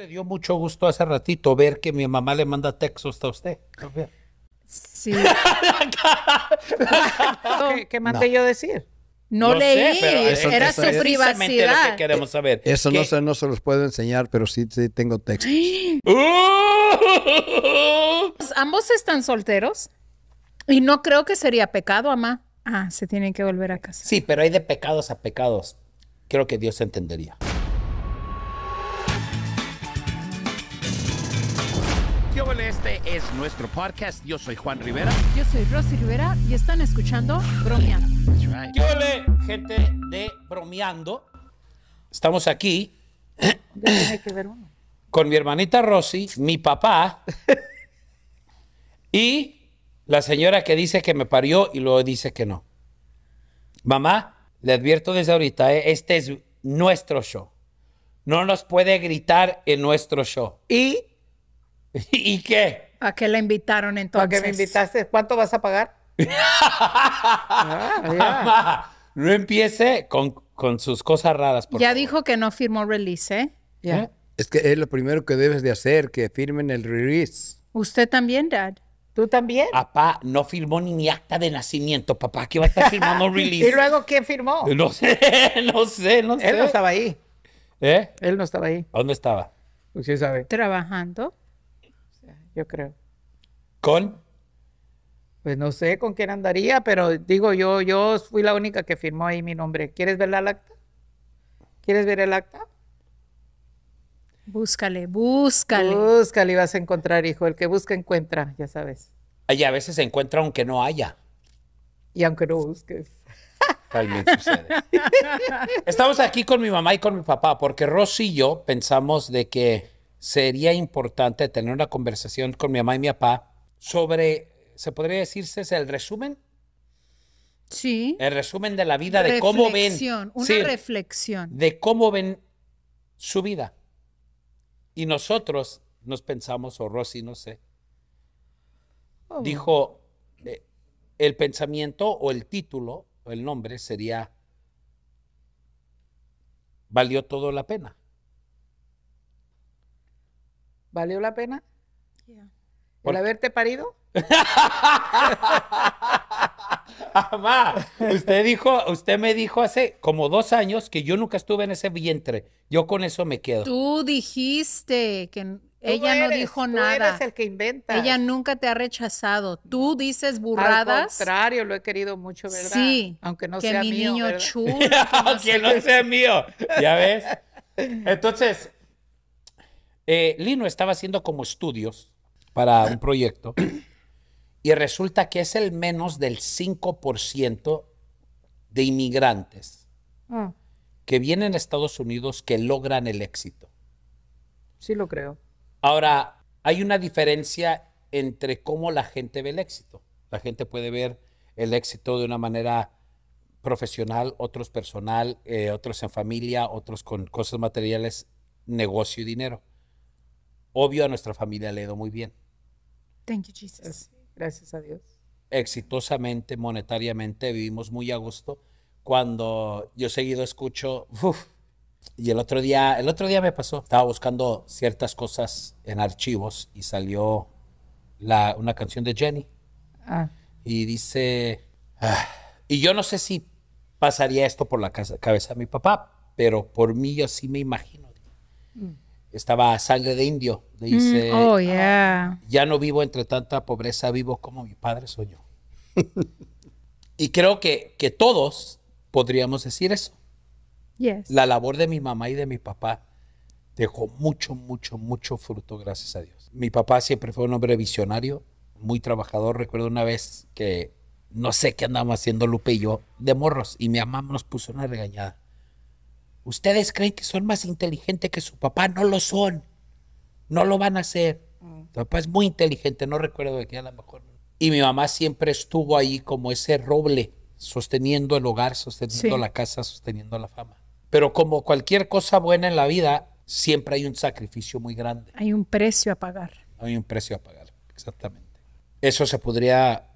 le dio mucho gusto hace ratito ver que mi mamá le manda textos a usted. Sí. ¿Qué, qué mandé yo decir? No, leí, era su privacidad. queremos saber. Eh, eso no se, no se los puedo enseñar, pero sí, sí tengo textos. Ambos están solteros y no creo que sería pecado, mamá. Ah, se tienen que volver a casa. Sí, pero hay de pecados a pecados. Creo que Dios entendería. este es nuestro podcast. Yo soy Juan Rivera. Yo soy Rosy Rivera y están escuchando Bromeando. gente de Bromeando. Estamos aquí. Con mi hermanita Rosy, mi papá y la señora que dice que me parió y luego dice que no. Mamá, le advierto desde ahorita, ¿eh? este es nuestro show. No nos puede gritar en nuestro show. Y ¿Y qué? ¿A qué la invitaron entonces? ¿A qué me invitaste? ¿Cuánto vas a pagar? Ah, no empiece con, sus cosas raras. ya dijo que no firmó release, ¿eh? Ya. Ah, es que es lo primero que debes de hacer, que firmen el release. ¿Usted también, Dad? ¿Tú también? Papá no firmó ni mi acta de nacimiento, papá. ¿Qué va a estar firmando release? ¿Y luego quién firmó? No sé, no sé, no sé. Él no estaba ahí. ¿Eh? Él no estaba ahí. ¿Dónde estaba? Usted pues, sabe. Trabajando yo creo. ¿Con? Pues no sé con quién andaría, pero digo yo, yo fui la única que firmó ahí mi nombre. ¿Quieres ver la acta? ¿Quieres ver el acta? Búscale, búscale. Búscale y vas a encontrar, hijo. El que busca encuentra, ya sabes. Y a veces se encuentra aunque no haya. Y aunque no busques. vez sucede. Estamos aquí con mi mamá y con mi papá, porque Rosy y yo pensamos de que sería importante tener una conversación con mi mamá y mi papá sobre, ¿se podría decirse es el resumen? Sí. El resumen de la vida, de cómo ven. Una reflexión. De cómo ven su vida. Y nosotros nos pensamos, o Rosy, no sé, oh. dijo, eh, el pensamiento o el título o el nombre sería, valió todo la pena. ¿Valió la pena? ¿Por haberte parido? Amá, usted dijo, usted me dijo hace como dos años que yo nunca estuve en ese vientre. Yo con eso me quedo. Tú dijiste que ella no dijo tú nada. Eres el que inventa. Ella nunca te ha rechazado. Tú dices burradas. Al contrario, lo he querido mucho, ¿verdad? Sí. Aunque no sea que mi niño chulo. Aunque no sea mío. Ya ves. Entonces, eh, Lino estaba haciendo como estudios para un proyecto y resulta que es el menos del 5% de inmigrantes ah. que vienen a Estados Unidos que logran el éxito. Sí, lo creo. Ahora, hay una diferencia entre cómo la gente ve el éxito. La gente puede ver el éxito de una manera profesional, otros personal, eh, otros en familia, otros con cosas materiales, negocio y dinero. Obvio, a nuestra familia le ha ido muy bien. Thank you, Jesus. Gracias a Dios. Exitosamente, monetariamente, vivimos muy a gusto. Cuando yo seguido escucho, y el otro día, el otro día me pasó, estaba buscando ciertas cosas en archivos y salió la, una canción de Jenny. Ah. Y dice, ah", y yo no sé si pasaría esto por la cabeza de mi papá, pero por mí yo sí me imagino. Mm estaba sangre de indio. Mm, dice, oh, ya no vivo entre tanta pobreza, vivo como mi padre soñó. y creo que, que todos podríamos decir eso. Yes. La labor de mi mamá y de mi papá dejó mucho, mucho, mucho fruto, gracias a Dios. Mi papá siempre fue un hombre visionario, muy trabajador. Recuerdo una vez que no sé qué andamos haciendo Lupe y yo de morros y mi mamá nos puso una regañada. Ustedes creen que son más inteligentes que su papá, no lo son. No lo van a hacer. Su mm. papá es muy inteligente, no recuerdo de qué a lo mejor. Y mi mamá siempre estuvo ahí como ese roble, sosteniendo el hogar, sosteniendo la casa, sosteniendo la fama. Pero como cualquier cosa buena en la vida, siempre hay un sacrificio muy grande. Hay un precio a pagar. Hay un precio a pagar, exactamente. Eso se podría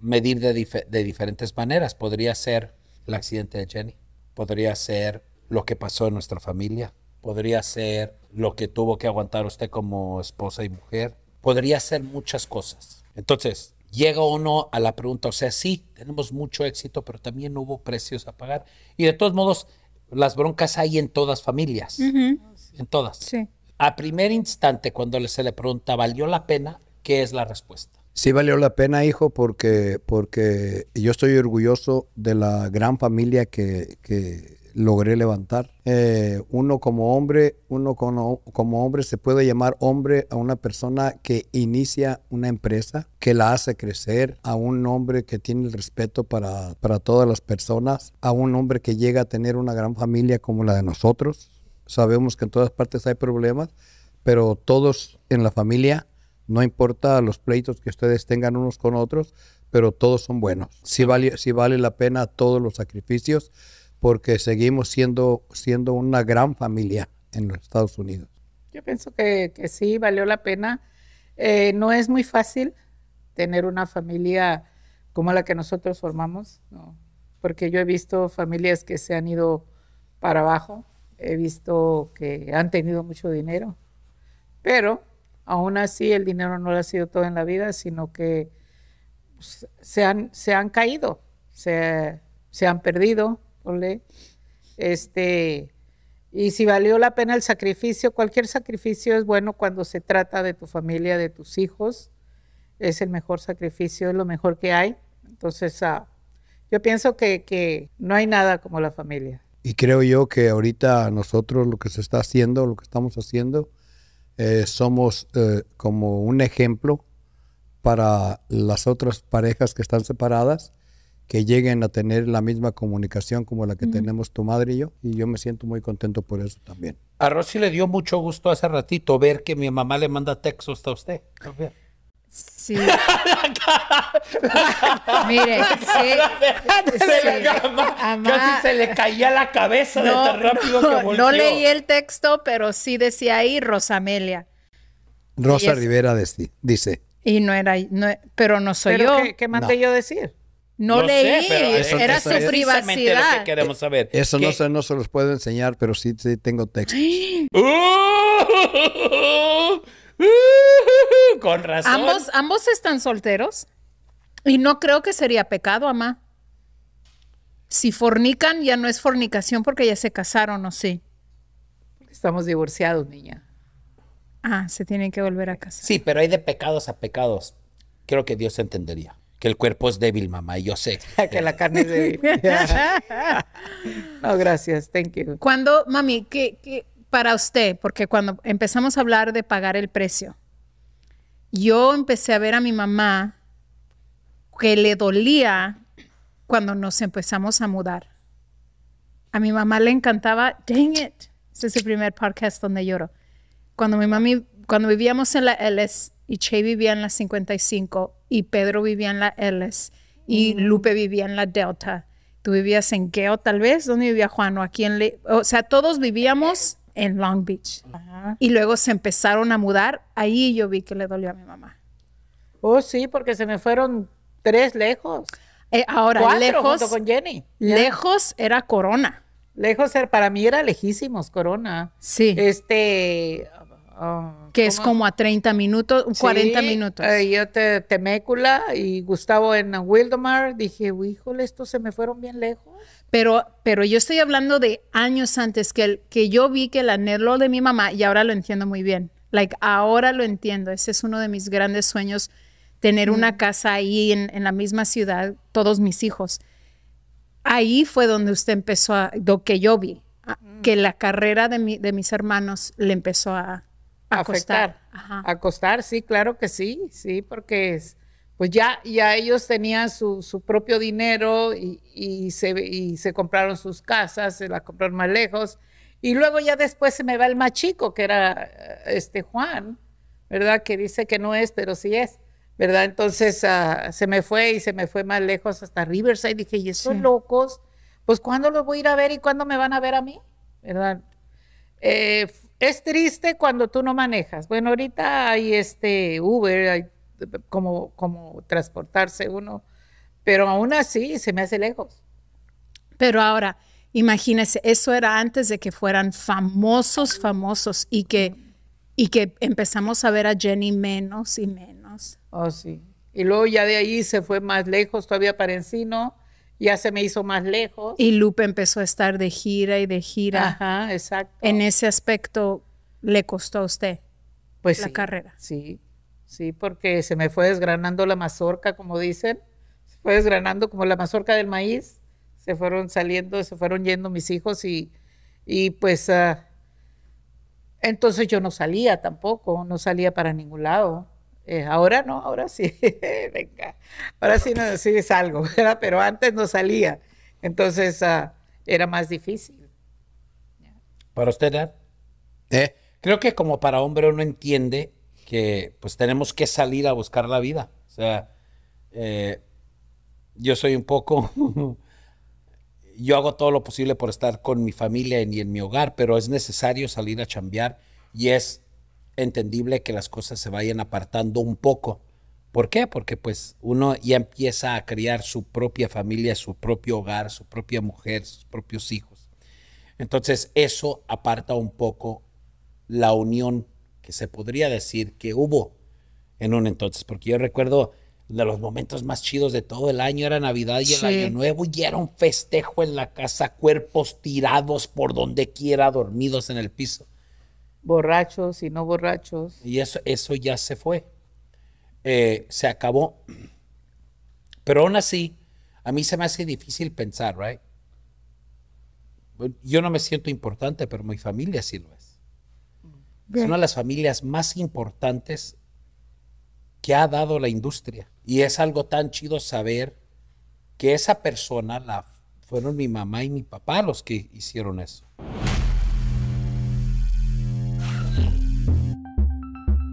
medir de, de diferentes maneras. Podría ser el accidente de Jenny, podría ser lo que pasó en nuestra familia, podría ser lo que tuvo que aguantar usted como esposa y mujer, podría ser muchas cosas. Entonces, llega o no a la pregunta, o sea, sí, tenemos mucho éxito, pero también hubo precios a pagar. Y de todos modos, las broncas hay en todas familias, ah, en todas. Sí. A primer instante, cuando se le pregunta, ¿valió la pena? ¿Qué es la respuesta? Sí valió la pena, hijo, porque, porque yo estoy orgulloso de la gran familia que, que logré levantar. Eh, uno como hombre, uno como, hombre se puede llamar hombre a una persona que inicia una empresa, que la hace crecer, a un hombre que tiene el respeto para, para todas las personas, a un hombre que llega a tener una gran familia como la de nosotros. Sabemos que en todas partes hay problemas, pero todos en la familia, no importa los pleitos que ustedes tengan unos con otros, pero todos son buenos. Si vale, si vale la pena todos los sacrificios porque seguimos siendo, siendo una gran familia en los Estados Unidos. Yo pienso que, sí, valió la pena. Eh, no es muy fácil tener una familia como la que nosotros formamos, porque yo he visto familias que se han ido para abajo, he visto que han tenido mucho dinero, pero aún así el dinero no lo ha sido todo en la vida, sino que pues, se han, caído, se, se han perdido, este, y si valió la pena el sacrificio, cualquier sacrificio es bueno cuando se trata de tu familia, de tus hijos, es el mejor sacrificio, es lo mejor que hay. Entonces, ah, yo pienso que, no hay nada como la familia. Y creo yo que ahorita nosotros lo que se está haciendo, lo que estamos haciendo, eh, somos eh, como un ejemplo para las otras parejas que están separadas que lleguen a tener la misma comunicación como la que tenemos tu madre y yo, y yo me siento muy contento por eso también. A Rosy le dio mucho gusto hace ratito ver que mi mamá le manda textos a usted. Sí. Mire, sí. Se, le, casi se le caía la cabeza de tan rápido que volvió. No leí el texto, pero sí decía ahí Rosamelia. Rosa Rivera dice. Y no era, no, pero no soy yo. ¿Qué, qué mandé yo decir? No, leí, era su privacidad. queremos saber. E, eso no, se, no se los puedo enseñar, pero sí, tengo texto. ¡Oh! Con razón. ¿Ambos, ambos están solteros y no creo que sería pecado, mamá. Si fornican, ya no es fornicación porque ya se casaron, ¿o sí? Estamos divorciados, niña. Ah, se tienen que volver a casar. Sí, pero hay de pecados a pecados. Creo que Dios entendería que el cuerpo es débil, mamá, y yo sé. que la carne es débil. no, gracias, thank you. Cuando, mami, que, para usted, porque cuando empezamos a hablar de pagar el precio, yo empecé a ver a mi mamá que le dolía cuando nos empezamos a mudar. A mi mamá le encantaba, dang it, ese es el primer podcast donde lloro. Cuando mi mami, cuando vivíamos en la LS, y Che vivía en la 55 y Pedro vivía en la Ellis y mm. Lupe vivía en la Delta. Tú vivías en Keo, tal vez, ¿dónde vivía Juan o aquí en Le o sea, todos vivíamos en Long Beach. Y luego se empezaron a mudar, ahí yo vi que le dolió a mi mamá. Oh, sí, porque se me fueron tres lejos. Eh, ahora, Cuatro, lejos. Junto con Jenny. Lejos era Corona. Lejos, para mí era lejísimos, Corona. Sí. Este, Ah, que es como a 30 minutos, 40 minutos. Eh, yo te Temécula y Gustavo en Wildomar, dije, híjole, estos se me fueron bien lejos. Pero, pero yo estoy hablando de años antes que, el, que yo vi que el anhelo de mi mamá, y ahora lo entiendo muy bien. Like, ahora lo entiendo. Ese es uno de mis grandes sueños, tener una mm. casa ahí en, en, la misma ciudad, todos mis hijos. Ahí fue donde usted empezó a, lo que yo vi, mm. que la carrera de, de mis hermanos le empezó a, Acostar. afectar. Acostar, sí, claro que sí, sí, porque es, pues ya, ya ellos tenían su, su propio dinero y, y, se, y se compraron sus casas, se las compraron más lejos. Y luego ya después se me va el más chico, que era este Juan, ¿verdad? Que dice que no es, pero sí es, ¿verdad? Entonces ah, se me fue y se me fue más lejos hasta Riverside. Dije, ¿y esos locos? Pues ¿cuándo los voy a ir a ver y cuándo me van a ver a mí? ¿Verdad? Eh, es triste cuando tú no manejas. Bueno, ahorita hay este Uber, hay como, como transportarse uno, pero aún así se me hace lejos. Pero ahora, imagínese, eso era antes de que fueran famosos, famosos y que, y que empezamos a ver a Jenny menos y menos. Oh, sí. Y luego ya de ahí se fue más lejos, todavía para Encino ya se me hizo más lejos. Y Lupe empezó a estar de gira y de gira. Ajá, exacto. En ese aspecto le costó a usted pues la carrera. Sí, sí, porque se me fue desgranando la mazorca, como dicen, se fue desgranando como la mazorca del maíz, se fueron saliendo, se fueron yendo mis hijos y, y pues ah, entonces yo no salía tampoco, no salía para ningún lado. Eh, ahora no, ahora sí, venga, ahora sí, no, sí salgo, pero antes no salía, entonces ah, era más difícil. ¿Para usted, ¿Eh? creo que como para hombre uno entiende que pues tenemos que salir a buscar la vida. O sea, eh, yo soy un poco, yo hago todo lo posible por estar con mi familia y en mi hogar, pero es necesario salir a chambear y es entendible que las cosas se vayan apartando un poco. ¿Por qué? Porque pues uno ya empieza a criar su propia familia, su propio hogar, su propia mujer, sus propios hijos. Entonces eso aparta un poco la unión que se podría decir que hubo en un entonces, porque yo recuerdo de los momentos más chidos de todo el año era Navidad y el Año Nuevo y era un festejo en la casa, cuerpos tirados por donde quiera, dormidos en el piso borrachos y no borrachos. Y eso, eso ya se fue, eh, se acabó. Pero aún así, a mí se me hace difícil pensar, ¿right? Yo no me siento importante, pero mi familia sí lo es. Es una de las familias más importantes que ha dado la industria. Y es algo tan chido saber que esa persona la fueron mi mamá y mi papá los que hicieron eso.